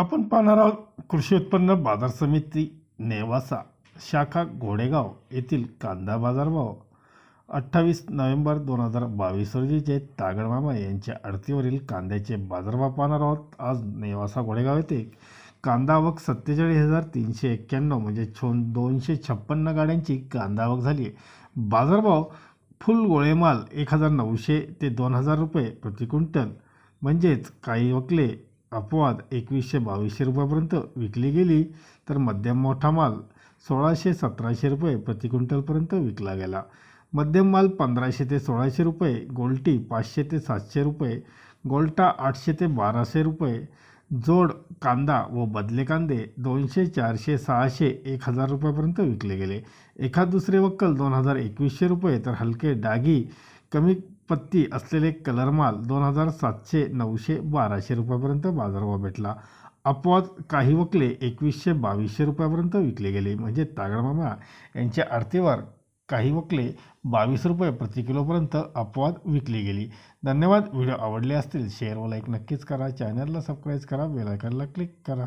आपण पाहणार आहोत कृषी उत्पन्न बाजार समिती नेवासा शाखा घोडेगाव येथील कांदा बाजारभाव अठ्ठावीस नोव्हेंबर दोन हजार बावीस जे तागडमामा यांच्या अडतीवरील कांद्याचे बाजारभाव पाहणार आहोत आज नेवासा घोडेगाव येथे कांदा आवक सत्तेचाळीस हजार तीनशे एक्क्याण्णव म्हणजे छोन दोनशे छप्पन्न गाड्यांची कांदा आवक झाली आहे बाजारभाव फुल गोळेमाल एक हजार नऊशे ते दोन हजार रुपये प्रति क्विंटल म्हणजेच काही वकले अपवाद एकवीसशे बावीसशे रुपयापर्यंत विकली गेली तर मध्यम मोठा माल सोळाशे सतराशे रुपये प्रति क्विंटलपर्यंत विकला गेला मध्यम माल पंधराशे ते सोळाशे रुपये गोल्टी पाचशे ते सातशे रुपये गोल्टा आठशे ते बाराशे रुपये जोड कांदा व बदले कांदे दोनशे चारशे सहाशे एक हजार रुपयापर्यंत विकले गेले एखाद दुसरे वक्कल दोन हजार एकवीसशे रुपये तर हलके डागी कमी पत्ती असलेले कलरमाल दोन हजार सातशे नऊशे बाराशे रुपयापर्यंत बाजारभाव भेटला अपवाद काही वकले एकवीसशे बावीसशे रुपयापर्यंत विकले गेले म्हणजे तागडमामा यांच्या आरतीवर काही वकले बावीस रुपये प्रति किलोपर्यंत अपवाद विकली गेली धन्यवाद व्हिडिओ आवडले असतील शेअर व लाईक नक्कीच करा चॅनलला सबस्क्राईब करा बेलायकनला क्लिक करा